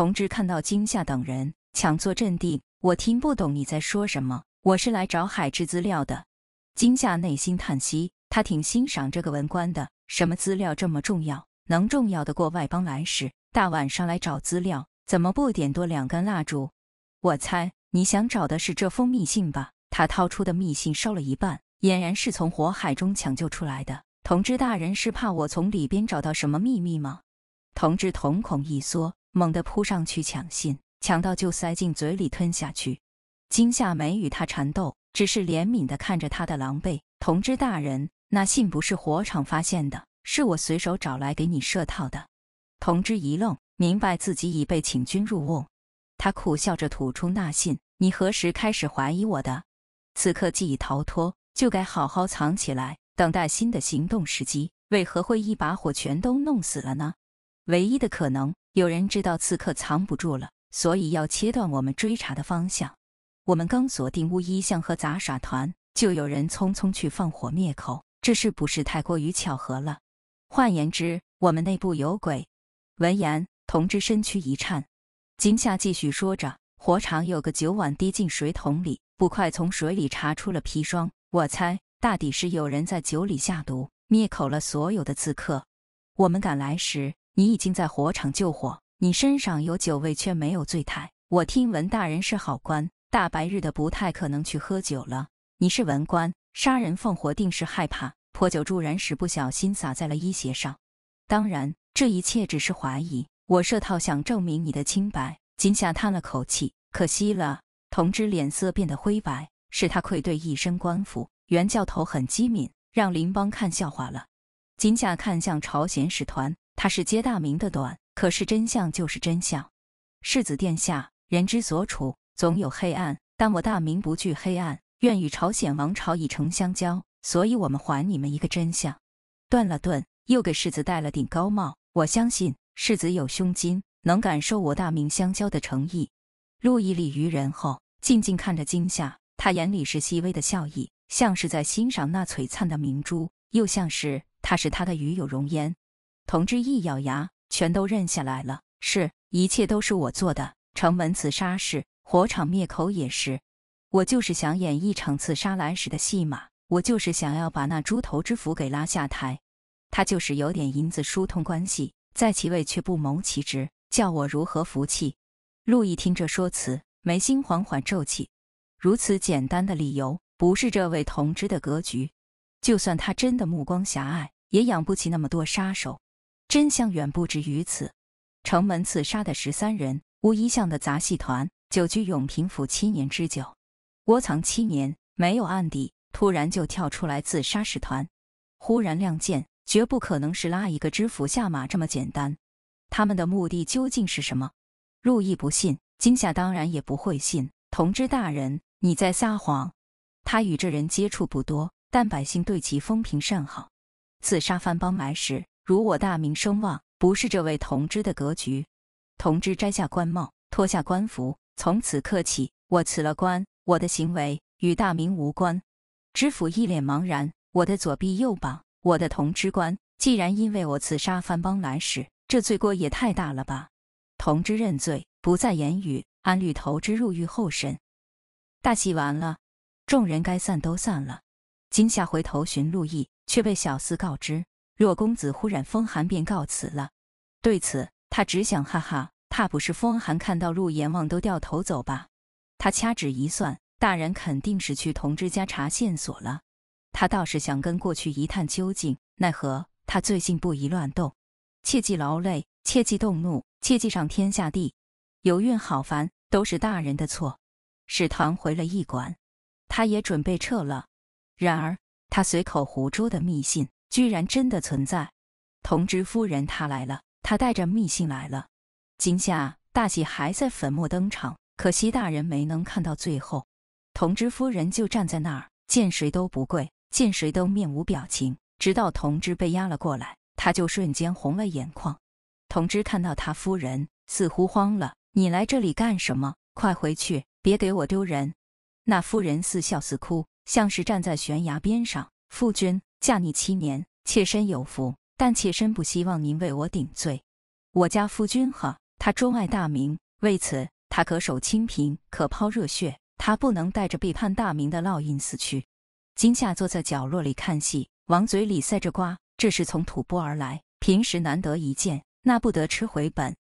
同志看到金夏等人抢作镇定。我听不懂你在说什么。我是来找海之资料的。金夏内心叹息，他挺欣赏这个文官的。什么资料这么重要？能重要的过外邦来使？大晚上来找资料，怎么不点多两根蜡烛？我猜你想找的是这封密信吧？他掏出的密信烧了一半，俨然是从火海中抢救出来的。同志大人是怕我从里边找到什么秘密吗？同志瞳孔一缩。猛地扑上去抢信，抢到就塞进嘴里吞下去。金夏梅与他缠斗，只是怜悯地看着他的狼狈。同知大人，那信不是火场发现的，是我随手找来给你设套的。同知一愣，明白自己已被请君入瓮。他苦笑着吐出那信：“你何时开始怀疑我的？此刻既已逃脱，就该好好藏起来，等待新的行动时机。为何会一把火全都弄死了呢？唯一的可能……”有人知道刺客藏不住了，所以要切断我们追查的方向。我们刚锁定乌衣巷和杂耍团，就有人匆匆去放火灭口，这是不是太过于巧合了？换言之，我们内部有鬼。闻言，同知身躯一颤，惊吓继续说着：火场有个酒碗滴进水桶里，捕快从水里查出了砒霜。我猜，大抵是有人在酒里下毒，灭口了所有的刺客。我们赶来时。你已经在火场救火，你身上有酒味却没有醉态。我听闻大人是好官，大白日的不太可能去喝酒了。你是文官，杀人放火定是害怕泼酒助燃时不小心洒在了衣鞋上。当然，这一切只是怀疑。我设套想证明你的清白。金夏叹了口气，可惜了。童知脸色变得灰白，是他愧对一身官服。袁教头很机敏，让林邦看笑话了。金夏看向朝鲜使团。他是揭大明的短，可是真相就是真相。世子殿下，人之所处总有黑暗，但我大明不惧黑暗，愿与朝鲜王朝以诚相交。所以，我们还你们一个真相。顿了顿，又给世子戴了顶高帽。我相信世子有胸襟，能感受我大明相交的诚意。陆毅立于人后，静静看着惊夏，他眼里是细微的笑意，像是在欣赏那璀璨的明珠，又像是他是他的鱼有容焉。同知一咬牙，全都认下来了。是，一切都是我做的。城门自杀是，火场灭口也是。我就是想演一场刺杀来使的戏码，我就是想要把那猪头之府给拉下台。他就是有点银子疏通关系，在其位却不谋其职，叫我如何服气？陆毅听这说辞，眉心缓缓皱起。如此简单的理由，不是这位同知的格局。就算他真的目光狭隘，也养不起那么多杀手。真相远不止于此。城门刺杀的十三人，无一巷的杂戏团，久居永平府七年之久，窝藏七年没有案底，突然就跳出来自杀使团，忽然亮剑，绝不可能是拉一个知府下马这么简单。他们的目的究竟是什么？陆毅不信，金夏当然也不会信。同知大人，你在撒谎。他与这人接触不多，但百姓对其风评甚好。刺杀番帮来使。辱我大明声望，不是这位同知的格局。同知摘下官帽，脱下官服，从此刻起，我辞了官，我的行为与大明无关。知府一脸茫然，我的左臂右膀，我的同知官，既然因为我刺杀藩邦来使，这罪过也太大了吧？同知认罪，不再言语，安律投之入狱候审。大戏完了，众人该散都散了。今夏回头寻陆毅，却被小厮告知。若公子忽然风寒，便告辞了。对此，他只想哈哈，怕不是风寒看到陆阎王都掉头走吧？他掐指一算，大人肯定是去童之家查线索了。他倒是想跟过去一探究竟，奈何他最近不宜乱动，切忌劳累，切忌动怒，切忌上天下地。有孕好烦，都是大人的错。使堂回了驿馆，他也准备撤了。然而，他随口胡诌的密信。居然真的存在！同知夫人，她来了，她带着密信来了。今夏大喜还在粉墨登场，可惜大人没能看到最后。同知夫人就站在那儿，见谁都不跪，见谁都面无表情。直到同知被压了过来，她就瞬间红了眼眶。同知看到他夫人，似乎慌了：“你来这里干什么？快回去，别给我丢人！”那夫人似笑似哭，像是站在悬崖边上：“夫君。”嫁你七年，妾身有福，但妾身不希望您为我顶罪。我家夫君哈，他钟爱大明，为此他可守清贫，可抛热血，他不能带着背叛大明的烙印死去。今夏坐在角落里看戏，往嘴里塞着瓜，这是从吐蕃而来，平时难得一见，那不得吃回本。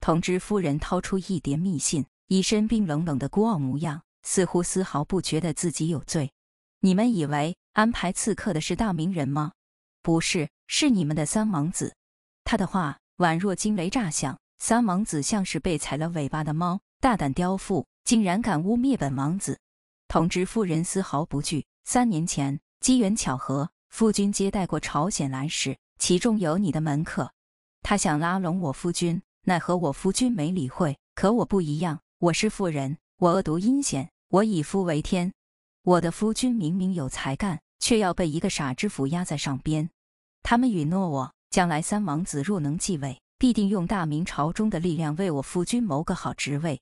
同知夫人掏出一叠密信，一身冰冷冷的孤傲模样，似乎丝毫不觉得自己有罪。你们以为安排刺客的是大名人吗？不是，是你们的三王子。他的话宛若惊雷炸响，三王子像是被踩了尾巴的猫，大胆刁妇竟然敢污蔑本王子！同知妇人丝毫不惧。三年前机缘巧合，夫君接待过朝鲜来使，其中有你的门客。他想拉拢我夫君，奈何我夫君没理会。可我不一样，我是妇人，我恶毒阴险，我以夫为天。我的夫君明明有才干，却要被一个傻知府压在上边。他们允诺我，将来三王子若能继位，必定用大明朝中的力量为我夫君谋个好职位。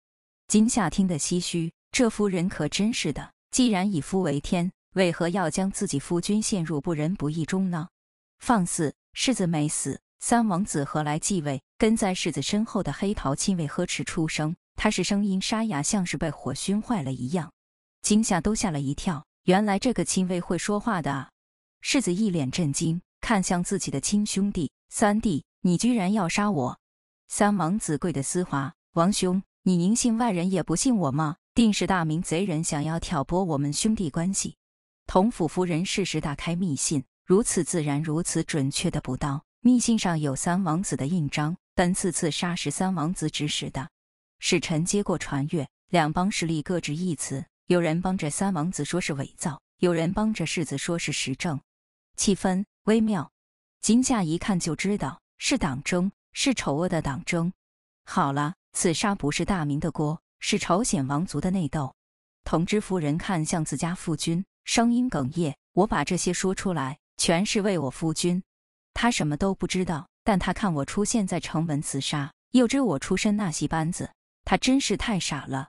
今夏听得唏嘘，这夫人可真是的。既然以夫为天，为何要将自己夫君陷入不仁不义中呢？放肆！世子没死，三王子何来继位？跟在世子身后的黑袍亲卫呵斥出声，他是声音沙哑，像是被火熏坏了一样。惊吓都吓了一跳，原来这个亲卫会说话的啊！世子一脸震惊，看向自己的亲兄弟三弟：“你居然要杀我？”三王子跪的丝滑，王兄，你宁信外人也不信我吗？定是大明贼人想要挑拨我们兄弟关系。同府夫人适时打开密信，如此自然，如此准确的补刀。密信上有三王子的印章，本次刺杀十三王子指使的。使臣接过传阅，两帮势力各执一词。有人帮着三王子说是伪造，有人帮着世子说是实证，气氛微妙。金夏一看就知道是党争，是丑恶的党争。好了，此杀不是大明的锅，是朝鲜王族的内斗。同知夫人看向自家夫君，声音哽咽：“我把这些说出来，全是为我夫君。他什么都不知道，但他看我出现在城门刺杀，又知我出身那戏班子，他真是太傻了，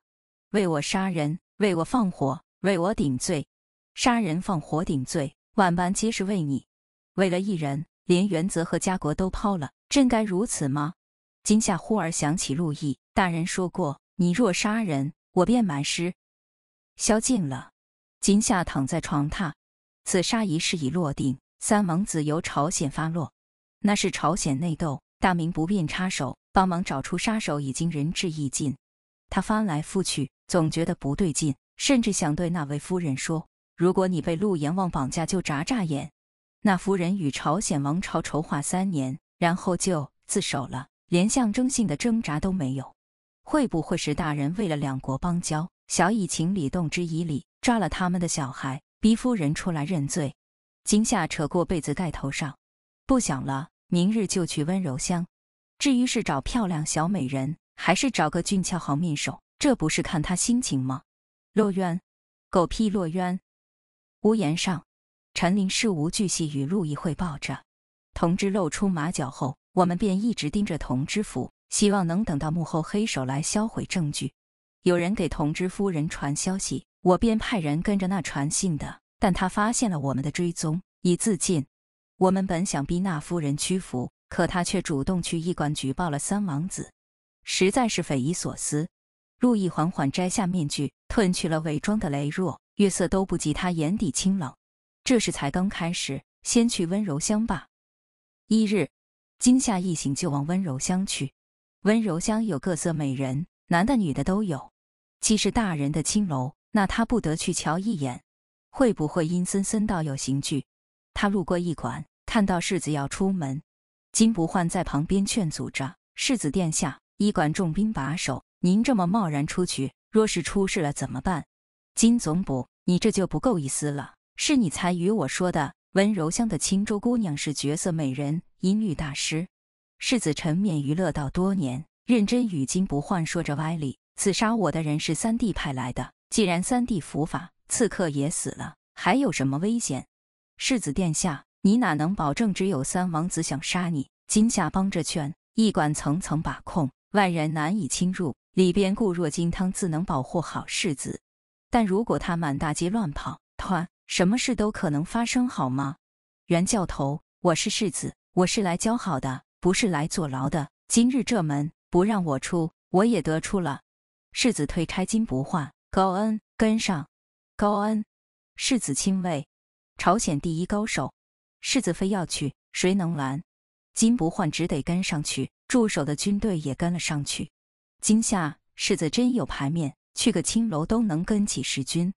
为我杀人。”为我放火，为我顶罪，杀人放火顶罪，万般皆是为你。为了一人，连原则和家国都抛了，朕该如此吗？今夏忽而想起陆毅大人说过：“你若杀人，我便满尸。”宵禁了。今夏躺在床榻，此杀一事已落定，三王子由朝鲜发落，那是朝鲜内斗，大明不便插手，帮忙找出杀手已经仁至义尽。他翻来覆去。总觉得不对劲，甚至想对那位夫人说：“如果你被陆阎王绑架，就眨眨眼。”那夫人与朝鲜王朝筹划三年，然后就自首了，连象征性的挣扎都没有。会不会是大人为了两国邦交，小以情理动之以理，抓了他们的小孩，逼夫人出来认罪？惊夏扯过被子盖头上，不想了，明日就去温柔乡。至于是找漂亮小美人，还是找个俊俏好面首？这不是看他心情吗？洛渊，狗屁洛渊！屋檐上，陈林事无巨细与陆毅汇报着。童知露出马脚后，我们便一直盯着童知府，希望能等到幕后黑手来销毁证据。有人给童知夫人传消息，我便派人跟着那传信的，但他发现了我们的追踪，已自尽。我们本想逼那夫人屈服，可他却主动去驿馆举报了三王子，实在是匪夷所思。陆毅缓缓摘下面具，褪去了伪装的羸弱，月色都不及他眼底清冷。这事才刚开始，先去温柔乡吧。一日，今夏一行就往温柔乡去。温柔乡有各色美人，男的女的都有。既是大人的青楼，那他不得去瞧一眼？会不会阴森森到有刑具？他路过驿馆，看到世子要出门，金不换在旁边劝阻着：“世子殿下，驿馆重兵把守。”您这么贸然出去，若是出事了怎么办？金总捕，你这就不够意思了。是你才与我说的，温柔乡的青州姑娘是绝色美人，音律大师。世子沉湎于乐道多年，认真与金不换说着歪理。刺杀我的人是三弟派来的，既然三弟伏法，刺客也死了，还有什么危险？世子殿下，你哪能保证只有三王子想杀你？金夏帮着劝，驿馆层层把控，外人难以侵入。里边固若金汤，自能保护好世子。但如果他满大街乱跑，他什么事都可能发生，好吗？袁教头，我是世子，我是来交好的，不是来坐牢的。今日这门不让我出，我也得出了。世子退开金不换，高恩跟上，高恩，世子亲卫，朝鲜第一高手。世子非要去，谁能拦？金不换只得跟上去，驻守的军队也跟了上去。今夏世子真有牌面，去个青楼都能跟几十军。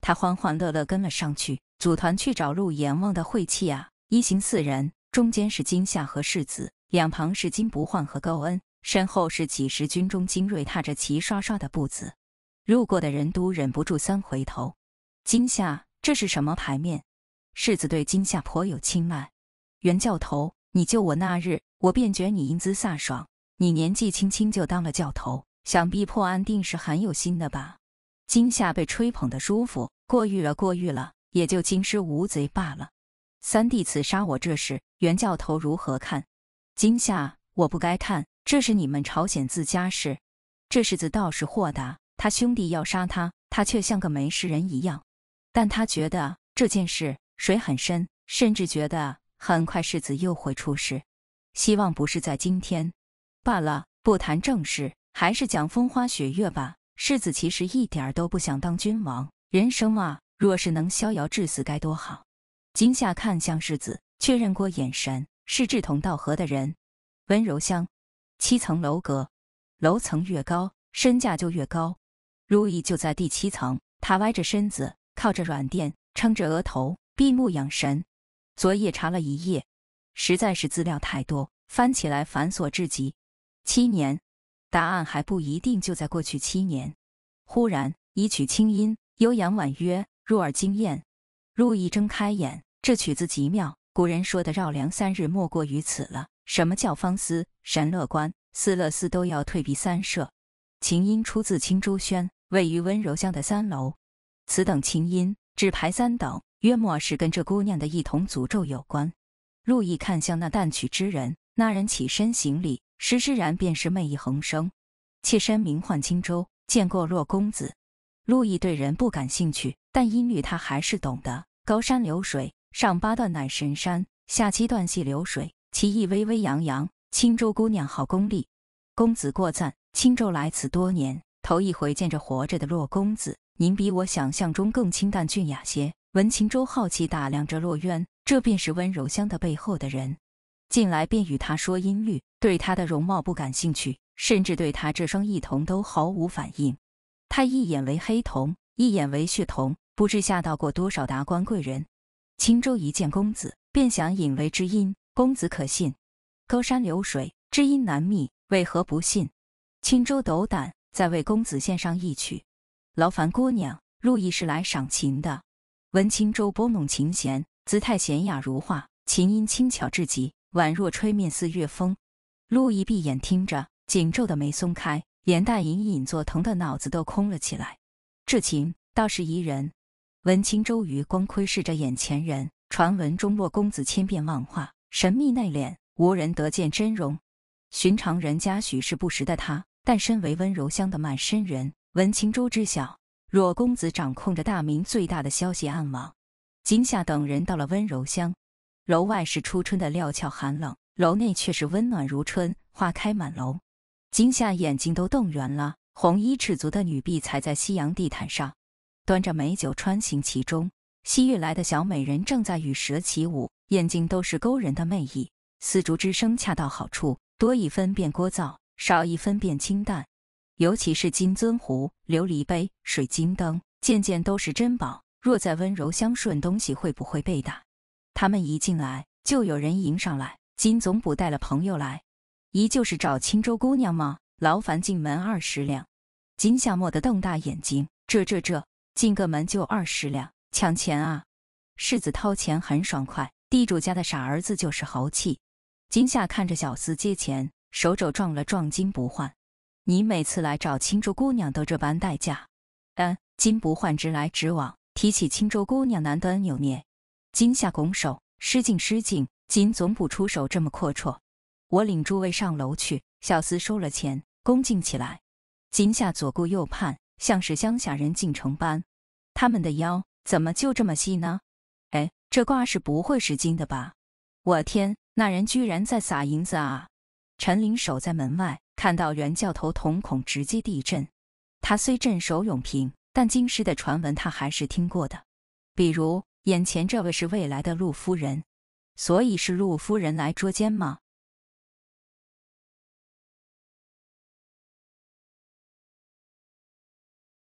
他欢欢乐乐跟了上去，组团去找陆阎王的晦气啊！一行四人，中间是今夏和世子，两旁是金不换和高恩，身后是几十军中精锐，踏着齐刷刷的步子，路过的人都忍不住三回头。今夏，这是什么牌面？世子对今夏颇有青睐。袁教头，你救我那日，我便觉你英姿飒爽。你年纪轻轻就当了教头，想必破案定是很有心的吧？今夏被吹捧的舒服，过誉了，过誉了，也就京师无贼罢了。三弟此杀我这事，袁教头如何看？今夏，我不该看，这是你们朝鲜自家事。这世子倒是豁达，他兄弟要杀他，他却像个没事人一样。但他觉得这件事水很深，甚至觉得很快世子又会出事。希望不是在今天。罢了，不谈正事，还是讲风花雪月吧。世子其实一点儿都不想当君王，人生啊，若是能逍遥至死，该多好。今夏看向世子，确认过眼神，是志同道合的人。温柔乡，七层楼阁，楼层越高，身价就越高。如意就在第七层，她歪着身子，靠着软垫，撑着额头，闭目养神。昨夜查了一夜，实在是资料太多，翻起来繁琐至极。七年，答案还不一定就在过去七年。忽然，一曲清音，悠扬婉约，入耳惊艳。陆毅睁开眼，这曲子极妙。古人说的绕梁三日，莫过于此了。什么叫方思神乐观？思乐思都要退避三舍。琴音出自青竹轩，位于温柔乡的三楼。此等琴音，只排三等，约莫是跟这姑娘的一同诅咒有关。陆毅看向那弹曲之人，那人起身行礼。石之然便是媚意横生，妾身名唤青州，见过洛公子。陆毅对人不感兴趣，但音律他还是懂的。高山流水，上八段乃神山，下七段系流水，其意微微扬扬。青州姑娘好功力，公子过赞。青州来此多年，头一回见着活着的洛公子，您比我想象中更清淡俊雅些。闻秦州好奇打量着洛渊，这便是温柔乡的背后的人。近来便与他说音律，对他的容貌不感兴趣，甚至对他这双异瞳都毫无反应。他一眼为黑瞳，一眼为血瞳，不知吓到过多少达官贵人。青州一见公子，便想引为知音。公子可信？高山流水，知音难觅，为何不信？青州斗胆，再为公子献上一曲。劳烦姑娘，入意是来赏琴的。闻青州拨弄琴弦，姿态娴雅如画，琴音轻巧至极。宛若吹面似月风，陆毅闭眼听着，紧皱的眉松开，眼带隐隐作疼的脑子都空了起来。这琴倒是宜人。文清舟余光窥视着眼前人，传闻中洛公子千变万化，神秘内敛，无人得见真容。寻常人家许是不识的他，但身为温柔乡的满身人，文清舟知晓，若公子掌控着大明最大的消息暗网，今夏等人到了温柔乡。楼外是初春的料峭寒冷，楼内却是温暖如春，花开满楼。惊吓，眼睛都瞪圆了。红衣赤足的女婢踩在夕阳地毯上，端着美酒穿行其中。西域来的小美人正在与蛇起舞，眼睛都是勾人的魅意。丝竹之声恰到好处，多一分便聒噪，少一分便清淡。尤其是金尊壶、琉璃杯、水晶灯，件件都是珍宝。若再温柔相顺，东西会不会被打？他们一进来，就有人迎上来。金总捕带了朋友来，依旧是找青州姑娘吗？劳烦进门二十两。金夏蓦地瞪大眼睛，这这这，进个门就二十两，抢钱啊！世子掏钱很爽快，地主家的傻儿子就是豪气。金夏看着小厮接钱，手肘撞了撞金不换，你每次来找青州姑娘都这般代价。嗯，金不换直来直往，提起青州姑娘难得扭捏。金夏拱手，失敬失敬。金总捕出手这么阔绰，我领诸位上楼去。小厮收了钱，恭敬起来。金夏左顾右盼，像是乡下人进城般。他们的腰怎么就这么细呢？哎，这卦是不会是金的吧？我天，那人居然在撒银子啊！陈林守在门外，看到袁教头，瞳孔直接地震。他虽镇守永平，但京师的传闻他还是听过的，比如。眼前这位是未来的陆夫人，所以是陆夫人来捉奸吗？